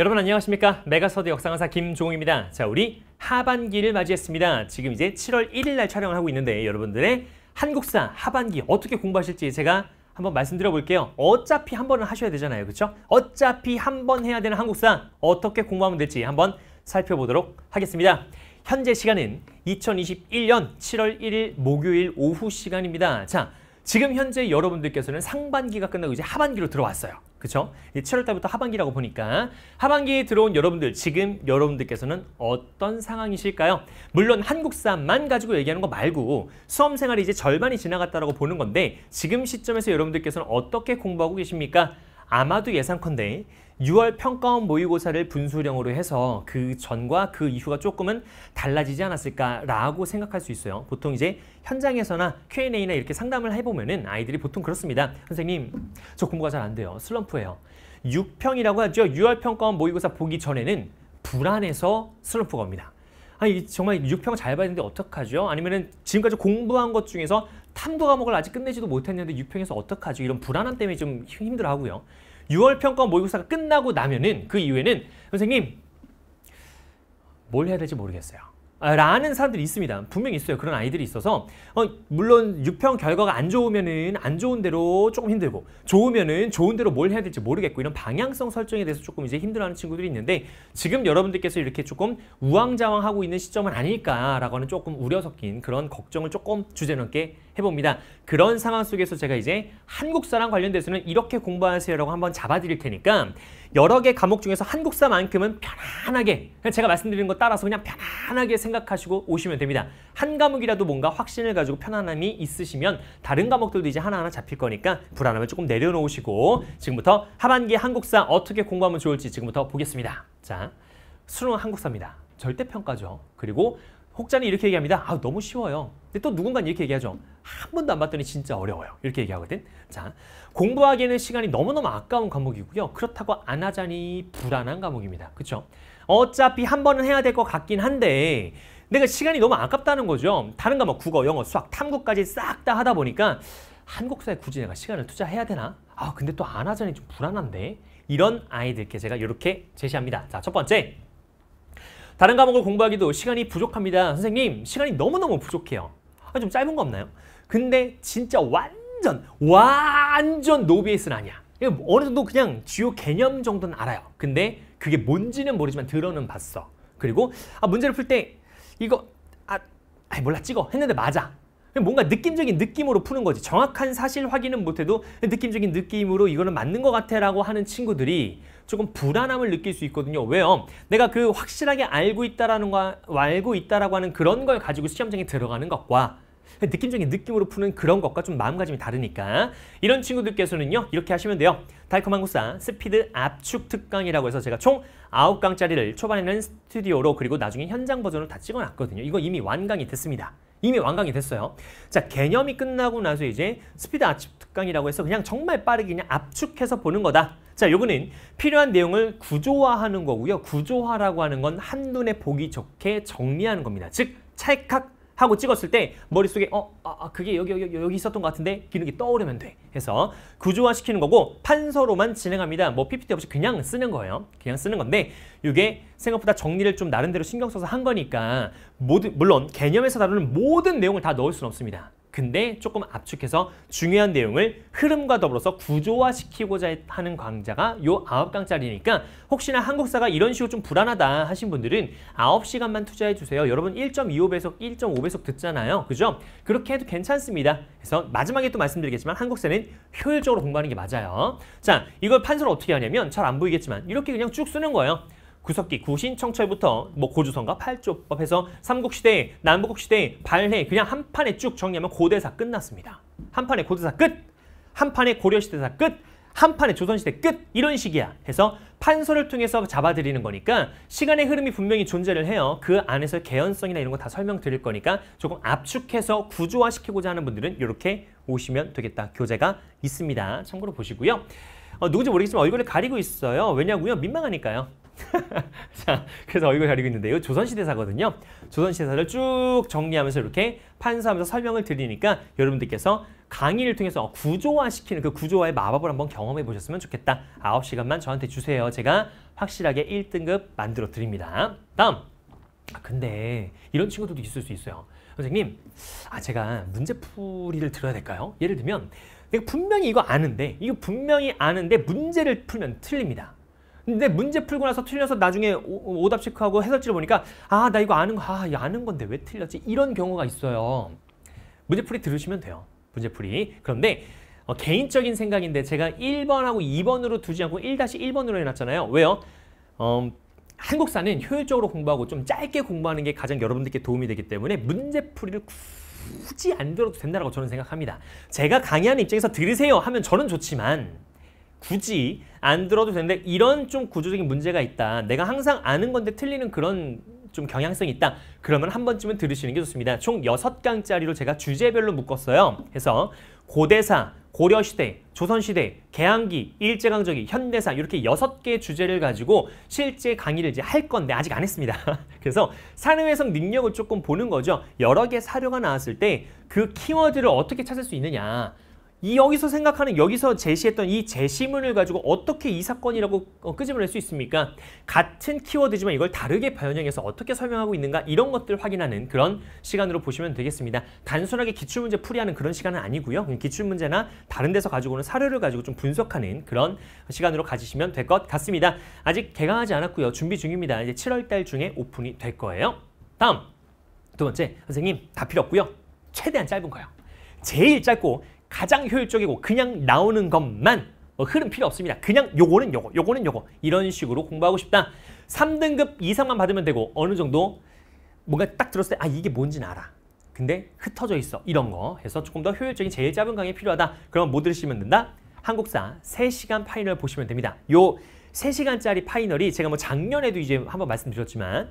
여러분 안녕하십니까 메가서드 역사강사 김종욱입니다 자 우리 하반기를 맞이했습니다 지금 이제 7월 1일 날 촬영을 하고 있는데 여러분들의 한국사 하반기 어떻게 공부하실지 제가 한번 말씀드려 볼게요 어차피 한 번은 하셔야 되잖아요 그렇죠 어차피 한 번 해야 되는 한국사 어떻게 공부하면 될지 한번 살펴보도록 하겠습니다 현재 시간은 2021년 7월 1일 목요일 오후 시간입니다 자 지금 현재 여러분들께서는 상반기가 끝나고 이제 하반기로 들어왔어요 그렇죠 7월 달부터 하반기라고 보니까 하반기에 들어온 여러분들, 지금 여러분들께서는 어떤 상황이실까요? 물론 한국사만 가지고 얘기하는 거 말고 수험생활이 이제 절반이 지나갔다고 보는 건데 지금 시점에서 여러분들께서는 어떻게 공부하고 계십니까? 아마도 예상컨대 6월 평가원 모의고사를 분수령으로 해서 그 전과 그 이후가 조금은 달라지지 않았을까라고 생각할 수 있어요. 보통 이제 현장에서나 Q&A나 이렇게 상담을 해보면은 아이들이 보통 그렇습니다. 선생님, 저 공부가 잘 안 돼요. 슬럼프예요. 6평이라고 하죠. 6월 평가원 모의고사 보기 전에는 불안해서 슬럼프가 옵니다. 아니 정말 6평 잘 봐야 되는데 어떡하죠? 아니면은 지금까지 공부한 것 중에서 탐도 과목을 아직 끝내지도 못했는데 6평에서 어떡하죠? 이런 불안함 때문에 좀 힘들어하고요. 6월 평가원 모의고사가 끝나고 나면은 그 이후에는 선생님 뭘 해야 될지 모르겠어요. 아, 라는 사람들이 있습니다. 분명히 있어요. 그런 아이들이 있어서 어, 물론 6평 결과가 안 좋으면은 안 좋은 대로 조금 힘들고 좋으면은 좋은 대로 뭘 해야 될지 모르겠고 이런 방향성 설정에 대해서 조금 이제 힘들어하는 친구들이 있는데 지금 여러분들께서 이렇게 조금 우왕좌왕하고 있는 시점은 아닐까라고 하는 조금 우려 섞인 그런 걱정을 조금 주제넘게 해봅니다. 그런 상황 속에서 제가 이제 한국사랑 관련돼서는 이렇게 공부하세요라고 한번 잡아드릴 테니까 여러 개 과목 중에서 한국사만큼은 편안하게 제가 말씀드리는 거 따라서 그냥 편안하게 생각하시고 오시면 됩니다. 한 과목이라도 뭔가 확신을 가지고 편안함이 있으시면 다른 과목들도 이제 하나하나 잡힐 거니까 불안함을 조금 내려놓으시고 지금부터 하반기 한국사 어떻게 공부하면 좋을지 지금부터 보겠습니다. 자, 수능 한국사입니다. 절대평가죠. 그리고 혹자는 이렇게 얘기합니다. 아, 너무 쉬워요. 근데 또 누군가는 이렇게 얘기하죠. 한 번도 안 봤더니 진짜 어려워요. 이렇게 얘기하거든. 자, 공부하기에는 시간이 너무너무 아까운 과목이고요. 그렇다고 안 하자니 불안한 과목입니다. 그렇죠? 어차피 한 번은 해야 될 것 같긴 한데 내가 시간이 너무 아깝다는 거죠. 다른 과목 국어, 영어, 수학, 탐구까지 싹 다 하다 보니까 한국사에 굳이 내가 시간을 투자해야 되나? 아, 근데 또 안 하자니 좀 불안한데? 이런 아이들께 제가 이렇게 제시합니다. 자, 첫 번째. 다른 과목을 공부하기도 시간이 부족합니다. 선생님, 시간이 너무너무 부족해요. 아, 좀 짧은 거 없나요? 근데 진짜 완전, 완전 노비에스는 아니야. 어느 정도 그냥 주요 개념 정도는 알아요. 근데 그게 뭔지는 모르지만 들어는 봤어. 그리고 아, 문제를 풀 때 이거 아, 아 몰라 찍어 했는데 맞아. 뭔가 느낌적인 느낌으로 푸는 거지. 정확한 사실 확인은 못해도 느낌적인 느낌으로 이거는 맞는 것 같아라고 하는 친구들이 조금 불안함을 느낄 수 있거든요. 왜요? 내가 그 확실하게 알고 있다라는 거 알고 있다라고 하는 그런 걸 가지고 시험장에 들어가는 것과 느낌적인 느낌으로 푸는 그런 것과 좀 마음가짐이 다르니까 이런 친구들께서는요 이렇게 하시면 돼요 달콤한 국사 스피드 압축 특강이라고 해서 제가 총 9강짜리를 초반에는 스튜디오로 그리고 나중에 현장 버전으로 다 찍어놨거든요 이거 이미 완강이 됐습니다 이미 완강이 됐어요. 자, 개념이 끝나고 나서 이제 스피드 압축 특강이라고 해서 그냥 정말 빠르게 그냥 압축해서 보는 거다. 자, 요거는 필요한 내용을 구조화하는 거고요. 구조화라고 하는 건 한눈에 보기 좋게 정리하는 겁니다. 즉, 찰칵 하고 찍었을 때 머릿속에 어 아, 아, 그게 여기, 여기 여기 있었던 것 같은데 기능이 떠오르면 돼 해서 구조화시키는 거고 판서로만 진행합니다 뭐 PPT 없이 그냥 쓰는 거예요 그냥 쓰는 건데 이게 생각보다 정리를 좀 나름대로 신경 써서 한 거니까 모두 물론 개념에서 다루는 모든 내용을 다 넣을 수는 없습니다 근데 조금 압축해서 중요한 내용을 흐름과 더불어서 구조화시키고자 하는 강좌가 요 9강짜리니까 혹시나 한국사가 이런 식으로 좀 불안하다 하신 분들은 9시간만 투자해 주세요. 여러분 1.25배속, 1.5배속 듣잖아요. 그죠? 그렇게 해도 괜찮습니다. 그래서 마지막에 또 말씀드리겠지만 한국사는 효율적으로 공부하는 게 맞아요. 자, 이걸 판서를 어떻게 하냐면 잘 안 보이겠지만 이렇게 그냥 쭉 쓰는 거예요. 구석기, 구신청철부터 뭐고조선과 팔조법 해서 삼국시대, 남북시대 발해 그냥 한 판에 쭉 정리하면 고대사 끝났습니다. 한 판에 고대사 끝! 한 판에 고려시대사 끝! 한 판에 조선시대 끝! 이런 식이야. 해서 판서를 통해서 잡아들이는 거니까 시간의 흐름이 분명히 존재를 해요. 그 안에서 개연성이나 이런 거 다 설명드릴 거니까 조금 압축해서 구조화시키고자 하는 분들은 이렇게 오시면 되겠다. 교재가 있습니다. 참고로 보시고요. 어, 누군지 모르겠지만 얼굴을 가리고 있어요. 왜냐고요? 민망하니까요. 자, 그래서 이걸 가리고 있는데 요 조선시대사거든요. 조선시대사를 쭉 정리하면서 이렇게 판사하면서 설명을 드리니까 여러분들께서 강의를 통해서 구조화시키는 그 구조화의 마법을 한번 경험해 보셨으면 좋겠다. 9시간만 저한테 주세요. 제가 확실하게 1등급 만들어 드립니다. 다음! 아, 근데 이런 친구들도 있을 수 있어요. 선생님, 아 제가 문제풀이를 들어야 될까요? 예를 들면 내가 분명히 이거 아는데 이거 분명히 아는데 문제를 풀면 틀립니다. 근데 문제 풀고 나서 틀려서 나중에 오, 오답 체크하고 해설지를 보니까 아 나 이거 아는 거, 아 아는 건데 왜 틀렸지? 이런 경우가 있어요. 문제풀이 들으시면 돼요. 문제풀이. 그런데 어, 개인적인 생각인데 제가 1번하고 2번으로 두지 않고 1-1번으로 해놨잖아요. 왜요? 어, 음, 한국사는 효율적으로 공부하고 좀 짧게 공부하는 게 가장 여러분들께 도움이 되기 때문에 문제풀이를 굳이 안 들어도 된다고 저는 생각합니다. 제가 강의하는 입장에서 들으세요 하면 저는 좋지만 굳이 안 들어도 되는데 이런 좀 구조적인 문제가 있다. 내가 항상 아는 건데 틀리는 그런 좀 경향성이 있다. 그러면 한 번쯤은 들으시는 게 좋습니다. 총6 강짜리로 제가 주제별로 묶었어요. 그래서 고대사, 고려시대, 조선시대, 개항기, 일제강점기, 현대사 이렇게 6 개의 주제를 가지고 실제 강의를 이제 할 건데 아직 안 했습니다. 그래서 사례회성 능력을 조금 보는 거죠. 여러 개 사료가 나왔을 때 그 키워드를 어떻게 찾을 수 있느냐 이 여기서 생각하는 여기서 제시했던 이 제시문을 가지고 어떻게 이 사건이라고 어, 끄집어낼 수 있습니까? 같은 키워드지만 이걸 다르게 변형해서 어떻게 설명하고 있는가 이런 것들 을 확인하는 그런 시간으로 보시면 되겠습니다. 단순하게 기출문제 풀이하는 그런 시간은 아니고요. 기출문제나 다른 데서 가지고 오는 사료를 가지고 좀 분석하는 그런 시간으로 가지시면 될 것 같습니다. 아직 개강하지 않았고요. 준비 중입니다. 이제 7월달 중에 오픈이 될 거예요. 다음 두 번째 선생님 다 필요 없고요. 최대한 짧은 거요. 예 제일 짧고 가장 효율적이고 그냥 나오는 것만 뭐 흐름 필요 없습니다. 그냥 요거는 요거, 요거는 요거 이런 식으로 공부하고 싶다. 3등급 이상만 받으면 되고 어느 정도 뭔가 딱 들었을 때 아 이게 뭔진 알아. 근데 흩어져 있어. 이런 거 해서 조금 더 효율적인 제일 짧은 강의 필요하다. 그럼면뭐 들으시면 된다? 한국사 3시간 파이널 보시면 됩니다. 요 3시간짜리 파이널이 제가 뭐 작년에도 이제 한번 말씀드렸지만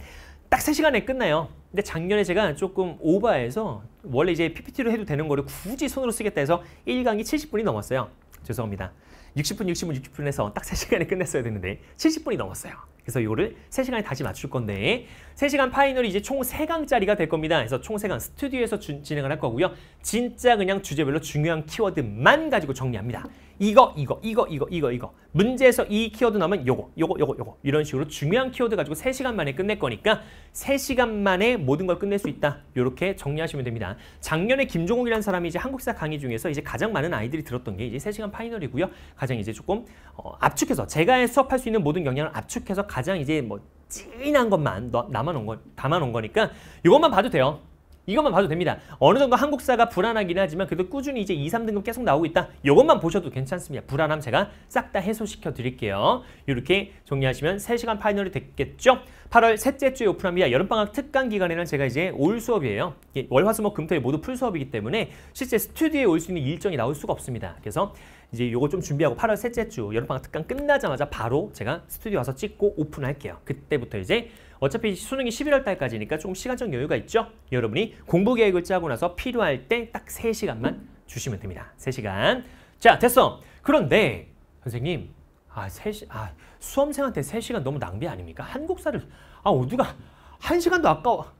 딱 3시간에 끝나요. 근데 작년에 제가 조금 오버해서 원래 이제 PPT로 해도 되는 거를 굳이 손으로 쓰겠다 해서 1강이 70분이 넘었어요. 죄송합니다. 60분, 60분, 6 0분해서딱 3시간에 끝냈어야 되는데 70분이 넘었어요. 그래서 이거를 3시간에 다시 맞출 건데 3시간 파이널이 이제 총 3강짜리가 될 겁니다. 그래서 총 3강 스튜디오에서 주, 진행을 할 거고요. 진짜 그냥 주제별로 중요한 키워드만 가지고 정리합니다. 이거, 이거, 이거, 이거, 이거, 이거. 문제에서 이 키워드 나오면 요거, 요거, 요거, 요거. 이런 식으로 중요한 키워드 가지고 3시간 만에 끝낼 거니까 3시간 만에 모든 걸 끝낼 수 있다. 이렇게 정리하시면 됩니다. 작년에 김종욱이라는 사람이 이제 한국사 강의 중에서 이제 가장 많은 아이들이 들었던 게 이제 3시간 파이널이고요. 가장 이제 조금 어, 압축해서 제가 수업할 수 있는 모든 역량을 압축해서 가장 이제 뭐 진한 것만 남아놓은 거, 담아놓은 거니까 이것만 봐도 돼요. 이것만 봐도 됩니다. 어느 정도 한국사가 불안하긴 하지만 그래도 꾸준히 이제 2, 3등급 계속 나오고 있다. 이것만 보셔도 괜찮습니다. 불안함 제가 싹 다 해소시켜 드릴게요. 이렇게 정리하시면 3시간 파이널이 됐겠죠? 8월 셋째 주에 오픈합니다. 여름방학 특강 기간에는 제가 이제 올 수업이에요. 예, 월화수목 금토일 모두 풀 수업이기 때문에 실제 스튜디오에 올 수 있는 일정이 나올 수가 없습니다. 그래서 이제 요거 좀 준비하고 8월 셋째 주 여름방학 특강 끝나자마자 바로 제가 스튜디오 와서 찍고 오픈할게요. 그때부터 이제 어차피 수능이 11월 달까지니까 조금 시간적 여유가 있죠? 여러분이 공부 계획을 짜고 나서 필요할 때 딱 3시간만 주시면 됩니다. 3시간. 자, 됐어. 그런데 선생님, 아, 3시, 아, 수험생한테 3시간 너무 낭비 아닙니까? 한국사를, 아, 어디가, 1시간도 아까워.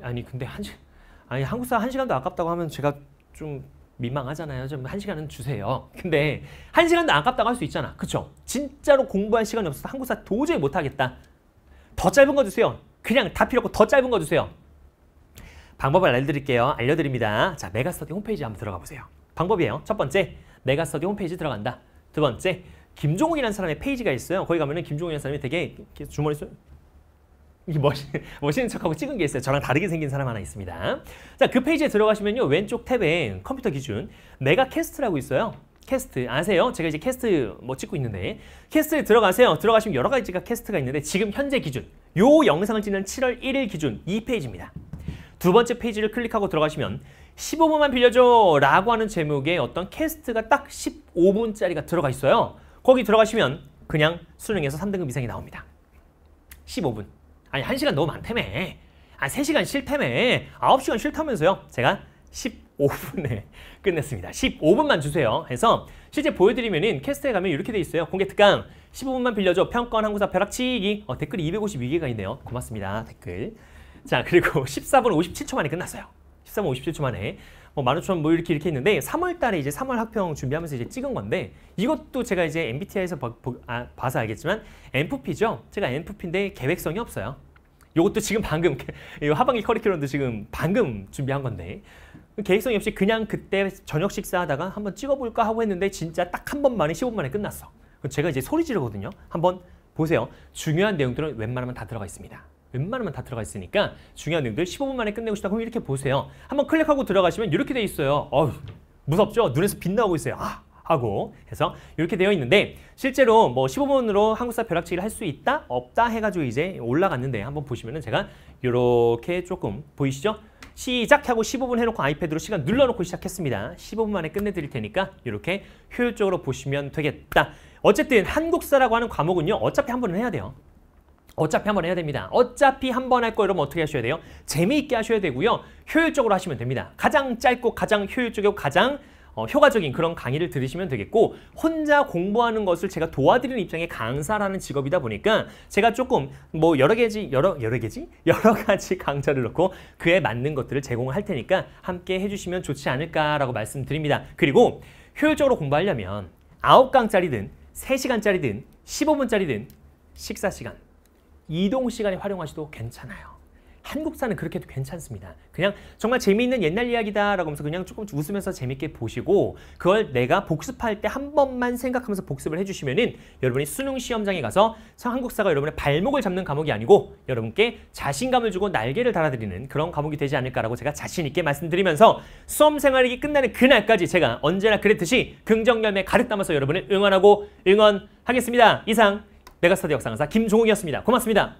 아니, 근데 한 시, 아니, 한국사 1시간도 아깝다고 하면 제가 좀 민망하잖아요. 좀 한 시간은 주세요. 근데 한 시간도 아깝다고 할 수 있잖아. 그쵸? 진짜로 공부할 시간이 없어서 한국사 도저히 못하겠다. 더 짧은 거 주세요. 그냥 다 필요 없고 더 짧은 거 주세요. 방법을 알려드릴게요. 알려드립니다. 자, 메가스터디 홈페이지 한번 들어가 보세요. 방법이에요. 첫 번째, 메가스터디 홈페이지 들어간다. 두 번째, 김종욱이라는 사람의 페이지가 있어요. 거기 가면은 김종욱이라는 사람이 되게 주머니 속 이게 멋있, 멋있는 척하고 찍은 게 있어요. 저랑 다르게 생긴 사람 하나 있습니다. 자, 그 페이지에 들어가시면요. 왼쪽 탭에 컴퓨터 기준 메가캐스트라고 있어요. 캐스트 아세요? 제가 이제 캐스트 뭐 찍고 있는데 캐스트에 들어가세요. 들어가시면 여러 가지가 캐스트가 있는데 지금 현재 기준 요 영상을 찍는 7월 1일 기준 이페이지입니다두 번째 페이지를 클릭하고 들어가시면 15분만 빌려줘 라고 하는 제목의 어떤 캐스트가 딱 15분짜리가 들어가 있어요. 거기 들어가시면 그냥 수능에서 3등급 이상이 나옵니다. 15분. 아니 1시간 너무 많다며. 아 3시간 싫다며. 9시간 싫다면서요. 제가 10 5분에 끝냈습니다. 15분만 주세요. 해서 실제 보여드리면은 캐스트에 가면 이렇게 돼 있어요. 공개 특강 15분만 빌려줘. 평가원 한국사 벼락치기. 어, 댓글이 252개가 있네요. 고맙습니다. 댓글. 자 그리고 14분 57초 만에 끝났어요. 13분 57초 만에 뭐1 5 0 0 0뭐 이렇게 이렇게 있는데 3월 달에 이제 3월 학평 준비하면서 이제 찍은 건데 이것도 제가 이제 MBTI에서 봐, 아, 봐서 알겠지만 NFP죠. 제가 NFP인데 계획성이 없어요. 이것도 지금 방금 이 하반기 커리큘럼도 지금 방금 준비한 건데 계획성이 없이 그냥 그때 저녁 식사하다가 한번 찍어볼까 하고 했는데 진짜 딱 한 번만에 1 5분 만에 끝났어. 제가 이제 소리 지르거든요. 한번 보세요. 중요한 내용들은 웬만하면 다 들어가 있습니다. 웬만하면 다 들어가 있으니까 중요한 내용들 15분 만에 끝내고 싶다. 그럼 이렇게 보세요. 한번 클릭하고 들어가시면 이렇게 돼 있어요. 어휴, 무섭죠? 눈에서 빛나고 있어요. 아, 하고 해서 이렇게 되어 있는데 실제로 뭐 15분으로 한국사 벼락치기를 할 수 있다? 없다? 해가지고 이제 올라갔는데 한번 보시면은 제가 이렇게 조금 보이시죠? 시작 하고 15분 해놓고 아이패드로 시간 눌러놓고 시작했습니다. 15분 만에 끝내드릴 테니까 이렇게 효율적으로 보시면 되겠다. 어쨌든 한국사라고 하는 과목은요. 어차피 한 번은 해야 돼요. 어차피 한 번 해야 됩니다. 어차피 한 번 할거 이러면 어떻게 하셔야 돼요? 재미있게 하셔야 되고요. 효율적으로 하시면 됩니다. 가장 짧고 가장 효율적이고 가장 어, 효과적인 그런 강의를 들으시면 되겠고 혼자 공부하는 것을 제가 도와드리는 입장의 강사라는 직업이다 보니까 제가 조금 뭐 여러 개지 여러 여러 개지 여러 가지 강좌를 넣고 그에 맞는 것들을 제공할 테니까 함께 해주시면 좋지 않을까라고 말씀드립니다. 그리고 효율적으로 공부하려면 9강짜리든 3시간짜리든 15분짜리든 식사 시간, 이동 시간에 활용하셔도 괜찮아요. 한국사는 그렇게 해도 괜찮습니다. 그냥 정말 재미있는 옛날 이야기다라고 하면서 그냥 조금 웃으면서 재밌게 보시고 그걸 내가 복습할 때 한 번만 생각하면서 복습을 해주시면은 여러분이 수능 시험장에 가서 한국사가 여러분의 발목을 잡는 과목이 아니고 여러분께 자신감을 주고 날개를 달아드리는 그런 과목이 되지 않을까라고 제가 자신있게 말씀드리면서 수험생활이 끝나는 그날까지 제가 언제나 그랬듯이 긍정열매 가득 담아서 여러분을 응원하고 응원하겠습니다. 이상 메가스터디 역사 강사 김종욱이었습니다. 고맙습니다.